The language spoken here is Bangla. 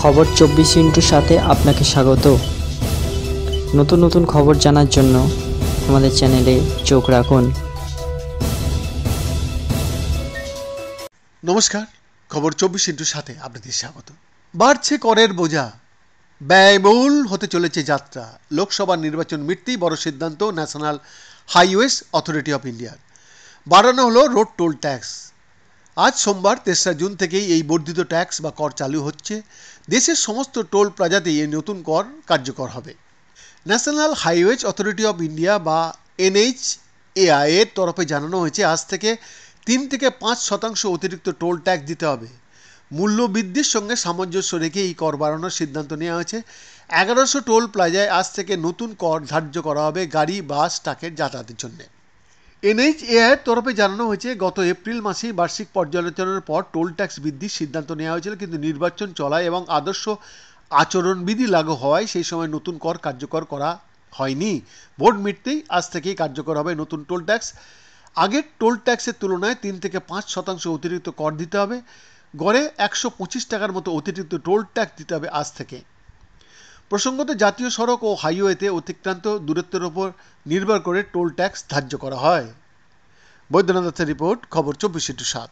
খবর চব্বিশ ইন্টুর সাথে আপনাকে স্বাগত নতুন নতুন খবর জানার জন্য আমাদের চ্যানেলে চোখ রাখুন নমস্কার খবর চব্বিশ ইন্টুর সাথে আপনাদের স্বাগত বাড়ছে করের বোঝা ব্যয়বহুল হতে চলেছে যাত্রা লোকসভা নির্বাচন মিটতেই বড় সিদ্ধান্ত ন্যাশনাল হাইওয়েস অথরিটি অফ ইন্ডিয়ার বাড়ানো হলো রোড টোল ট্যাক্স আজ সোমবার তেসরা জুন থেকেই এই বর্ধিত ট্যাক্স বা কর চালু হচ্ছে দেশের সমস্ত টোল প্লাজাতেই এই নতুন কর কার্যকর হবে national highways authority of India বা এনএইচ এআইএর তরফে জানানো হয়েছে আজ থেকে তিন থেকে পাঁচ শতাংশ অতিরিক্ত টোল ট্যাক্স দিতে হবে মূল্য বৃদ্ধির সঙ্গে সামঞ্জস্য রেখে এই কর বাড়ানোর সিদ্ধান্ত নেওয়া হয়েছে এগারোশো টোল প্লাজায় আজ থেকে নতুন কর ধার্য করা হবে গাড়ি বাস ট্রাকের যাতায়াতের জন্যে এনএইচএআইয়ের তরফে জানানো হয়েছে গত এপ্রিল মাসেই বার্ষিক পর্যালোচনার পর টোল ট্যাক্স বৃদ্ধির সিদ্ধান্ত নেওয়া হয়েছিল কিন্তু নির্বাচন চলায় এবং আদর্শ আচরণবিধি লাগু হওয়ায় সেই সময় নতুন কর কার্যকর করা হয়নি ভোট মিটতেই আজ থেকেই কার্যকর হবে নতুন টোল ট্যাক্স আগের টোল ট্যাক্সের তুলনায় তিন থেকে পাঁচ শতাংশ অতিরিক্ত কর দিতে হবে গড়ে একশো পঁচিশ টাকার মতো অতিরিক্ত টোল ট্যাক্স দিতে হবে আজ থেকে প্রসঙ্গত জাতীয় সড়ক ও হাইওয়েতে অতিক্রান্ত দূরত্বের ওপর নির্ভর করে টোল ট্যাক্স ধার্য করা হয় বৈদ্যনাথের রিপোর্ট খবর চব্বিশ ইন্টু সাত